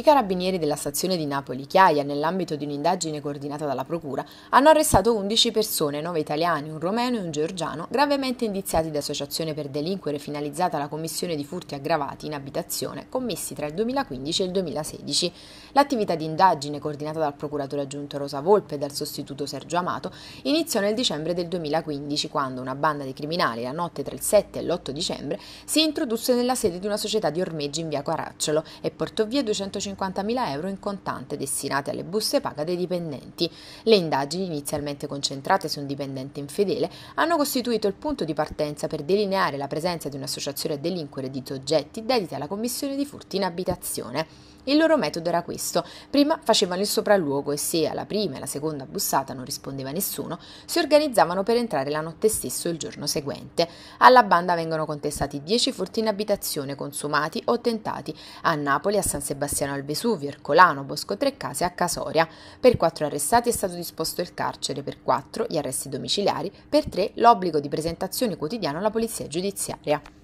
I carabinieri della stazione di Napoli Chiaia, nell'ambito di un'indagine coordinata dalla Procura, hanno arrestato 11 persone, 9 italiani, un romeno e un georgiano, gravemente indiziati di associazione per delinquere finalizzata alla commissione di furti aggravati in abitazione commessi tra il 2015 e il 2016. L'attività di indagine coordinata dal procuratore aggiunto Rosa Volpe e dal sostituto Sergio Amato iniziò nel dicembre del 2015 quando una banda di criminali la notte tra il 7 e l'8 dicembre si introdusse nella sede di una società di ormeggi in via Quaracciolo e portò via 250 150.000 euro in contante destinate alle buste paga dei dipendenti. Le indagini, inizialmente concentrate su un dipendente infedele, hanno costituito il punto di partenza per delineare la presenza di un'associazione a delinquere di soggetti dedita alla commissione di furti in abitazione. Il loro metodo era questo. Prima facevano il sopralluogo e se alla prima e alla seconda bussata non rispondeva nessuno, si organizzavano per entrare la notte stessa o il giorno seguente. Alla banda vengono contestati 10 furti in abitazione consumati o tentati a Napoli, a San Sebastiano al Vesuvio, Ercolano, Bosco Treccase e a Casoria. Per quattro arrestati è stato disposto il carcere, per quattro gli arresti domiciliari, per tre l'obbligo di presentazione quotidiano alla polizia giudiziaria.